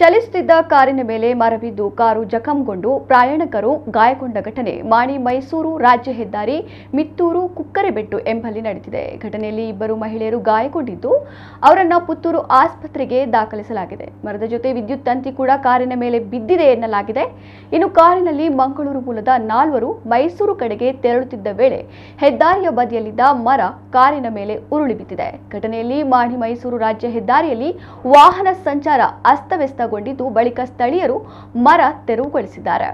ಚಲಿಸುತ್ತಿದ್ದ ಕಾರಿನ ಮೇಲೆ ಮರವಿದ್ದು ಕಾರು ಜಖಂಗೊಂಡು ಪ್ರಯಾಣಿಕರು ಗಾಯಗೊಂಡ ಘಟನೆ ಮಾಣಿ ಮೈಸೂರು ರಾಜ್ಯ ಹೆದ್ದಾರಿ ಮಿತ್ತೂರು ಕುಕ್ಕರೆಬೆಟ್ಟು ಎಂಬಲ್ಲಿ ನಡೆದಿದೆ ಘಟನೆಯಲ್ಲಿ ಇಬ್ಬರು ಮಹಿಳೆಯರು ಗಾಯಗೊಂಡಿದ್ದು ಅವರನ್ನು ಪುತ್ತೂರು ಆಸ್ಪತ್ರೆಗೆ ದಾಖಲಿಸಲಾಗಿದೆ ಮರದ ಜೊತೆ ವಿದ್ಯುತ್ ತಂತಿ ಕೂಡ ಕಾರಿನ ಮೇಲೆ ಬಿದ್ದಿದೆ ಎನ್ನಲಾಗಿದೆ ಇನ್ನು ಕಾರಿನಲ್ಲಿ ಮಂಗಳೂರು ಮೂಲದ ನಾಲ್ವರು ಮೈಸೂರು ಕಡೆಗೆ ತೆರಳುತ್ತಿದ್ದ ವೇಳೆ ಹೆದ್ದಾರಿಯ ಬದಿಯಲ್ಲಿದ್ದ ಮರ ಕಾರಿನ ಮೇಲೆ ಉರುಳಿ ಬಿದ್ದಿದೆ ಘಟನೆಯಲ್ಲಿ ಮಾಣಿ ಮೈಸೂರು ರಾಜ್ಯ ಹೆದ್ದಾರಿಯಲ್ಲಿ ವಾಹನ ಸಂಚಾರ ಅಸ್ತವ್ಯಸ್ತ ಮುಕ್ತಗೊಂಡಿದ್ದು ಬಳಿಕ ಸ್ಥಳೀಯರು ಮರ ತೆರವುಗೊಳಿಸಿದ್ದಾರೆ